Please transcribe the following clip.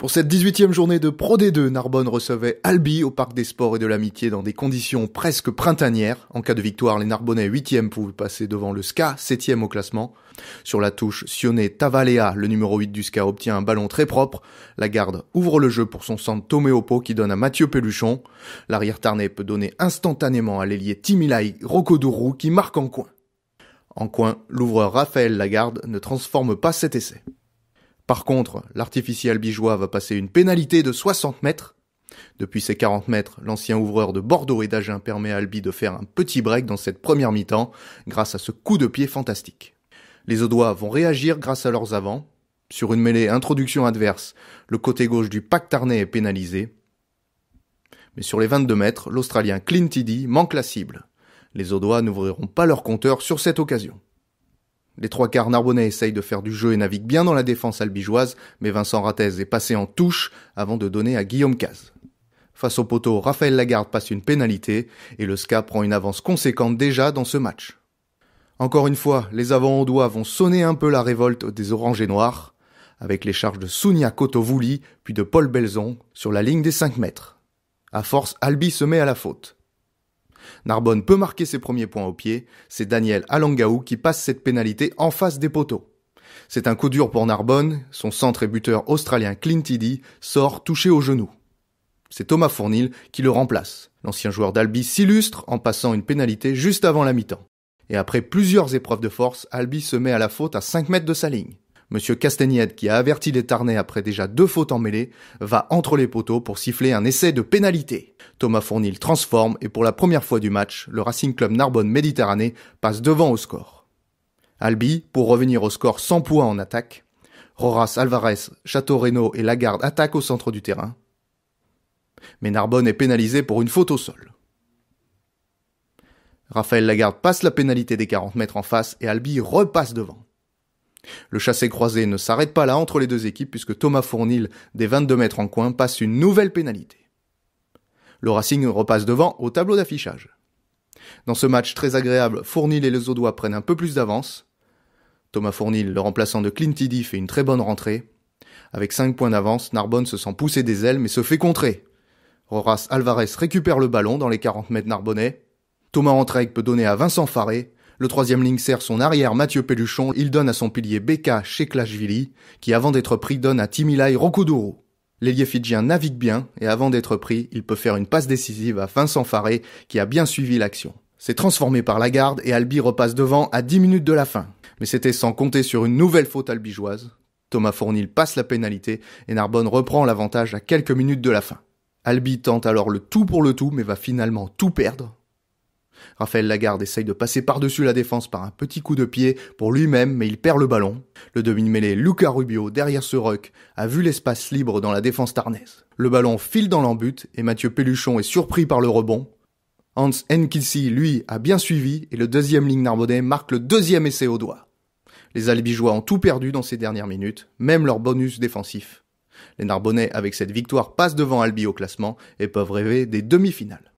Pour cette 18e journée de Pro D2, Narbonne recevait Albi au Parc des Sports et de l'Amitié dans des conditions presque printanières. En cas de victoire, les Narbonnais 8e pouvaient passer devant le Ska, 7e au classement. Sur la touche, Sioné Tavalea, le numéro 8 du SCA, obtient un ballon très propre. La garde ouvre le jeu pour son centre Toméopo qui donne à Mathieu Peluchon. L'arrière Tarnais peut donner instantanément à l'ailier Timilai Rokodourou qui marque en coin. En coin, l'ouvreur Raphaël Lagarde ne transforme pas cet essai. Par contre, l'artificiel albigeois va passer une pénalité de 60 mètres. Depuis ces 40 mètres, l'ancien ouvreur de Bordeaux et d'Agen permet à Albi de faire un petit break dans cette première mi-temps grâce à ce coup de pied fantastique. Les Audois vont réagir grâce à leurs avants. Sur une mêlée introduction adverse, le côté gauche du pack Tarnais est pénalisé. Mais sur les 22 mètres, l'Australien Clint manque la cible. Les Audois n'ouvriront pas leur compteur sur cette occasion. Les trois quarts Narbonnais essayent de faire du jeu et naviguent bien dans la défense albigeoise, mais Vincent Ratez est passé en touche avant de donner à Guillaume Caz. Face au poteau, Raphaël Lagarde passe une pénalité et le SCA prend une avance conséquente déjà dans ce match. Encore une fois, les avant-ondois vont sonner un peu la révolte des oranges et noirs, avec les charges de Sunia Kotovouli puis de Paul Belzon sur la ligne des 5 mètres. À force, Albi se met à la faute. Narbonne peut marquer ses premiers points au pied, c'est Daniel Alangaou qui passe cette pénalité en face des poteaux. C'est un coup dur pour Narbonne, son centre et buteur australien Clint Eady sort touché au genou. C'est Thomas Fournil qui le remplace. L'ancien joueur d'Albi s'illustre en passant une pénalité juste avant la mi-temps. Et après plusieurs épreuves de force, Albi se met à la faute à 5 mètres de sa ligne. Monsieur Castagnette, qui a averti les Tarnais après déjà deux fautes en mêlée, va entre les poteaux pour siffler un essai de pénalité. Thomas Fournil transforme et pour la première fois du match, le Racing Club Narbonne Méditerranée passe devant au score. Albi, pour revenir au score sans points en attaque, Roras, Alvarez, Château Reynaud et Lagarde attaquent au centre du terrain. Mais Narbonne est pénalisé pour une faute au sol. Raphaël Lagarde passe la pénalité des 40 mètres en face et Albi repasse devant. Le chassé-croisé ne s'arrête pas là entre les deux équipes puisque Thomas Fournil, des 22 mètres en coin, passe une nouvelle pénalité. Le Racing repasse devant au tableau d'affichage. Dans ce match très agréable, Fournil et les Zodois prennent un peu plus d'avance. Thomas Fournil, le remplaçant de Clint fait une très bonne rentrée. Avec 5 points d'avance, Narbonne se sent pousser des ailes mais se fait contrer. Horace Alvarez récupère le ballon dans les 40 mètres narbonnais. Thomas Entraigues peut donner à Vincent Faré le troisième ligne sert son arrière Mathieu Peluchon. Il donne à son pilier Beka Sheklashvili, qui avant d'être pris donne à Timilai Rokuduro. L'ailier fidjien navigue bien et avant d'être pris, il peut faire une passe décisive à Vincent Faré qui a bien suivi l'action. C'est transformé par la garde et Albi repasse devant à 10 minutes de la fin. Mais c'était sans compter sur une nouvelle faute albigeoise. Thomas Fournil passe la pénalité et Narbonne reprend l'avantage à quelques minutes de la fin. Albi tente alors le tout pour le tout mais va finalement tout perdre Raphaël Lagarde essaye de passer par-dessus la défense par un petit coup de pied pour lui-même, mais il perd le ballon. Le demi-mêlé Luca Rubio, derrière ce rock, a vu l'espace libre dans la défense tarnaise. Le ballon file dans l'embut et Mathieu Peluchon est surpris par le rebond. Hans Enkilsi, lui, a bien suivi et le deuxième ligne narbonnais marque le deuxième essai au doigt. Les Albigeois ont tout perdu dans ces dernières minutes, même leur bonus défensif. Les Narbonnais, avec cette victoire, passent devant Albi au classement et peuvent rêver des demi-finales.